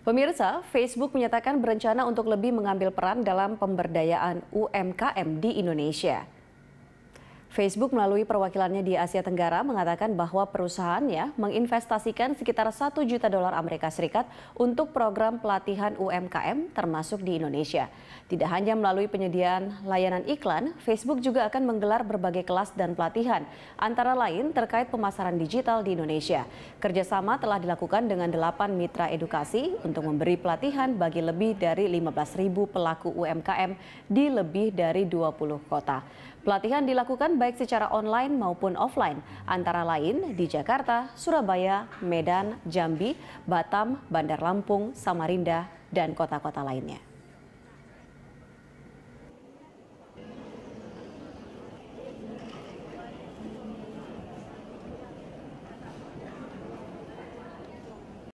Pemirsa, Facebook menyatakan berencana untuk lebih mengambil peran dalam pemberdayaan UMKM di Indonesia. Facebook melalui perwakilannya di Asia Tenggara mengatakan bahwa perusahaannya menginvestasikan sekitar 1 juta dolar Amerika Serikat untuk program pelatihan UMKM termasuk di Indonesia. Tidak hanya melalui penyediaan layanan iklan, Facebook juga akan menggelar berbagai kelas dan pelatihan, antara lain terkait pemasaran digital di Indonesia. Kerjasama telah dilakukan dengan 8 mitra edukasi untuk memberi pelatihan bagi lebih dari 15.000 pelaku UMKM di lebih dari 20 kota. Pelatihan dilakukan baik secara online maupun offline, antara lain di Jakarta, Surabaya, Medan, Jambi, Batam, Bandar Lampung, Samarinda, dan kota-kota lainnya.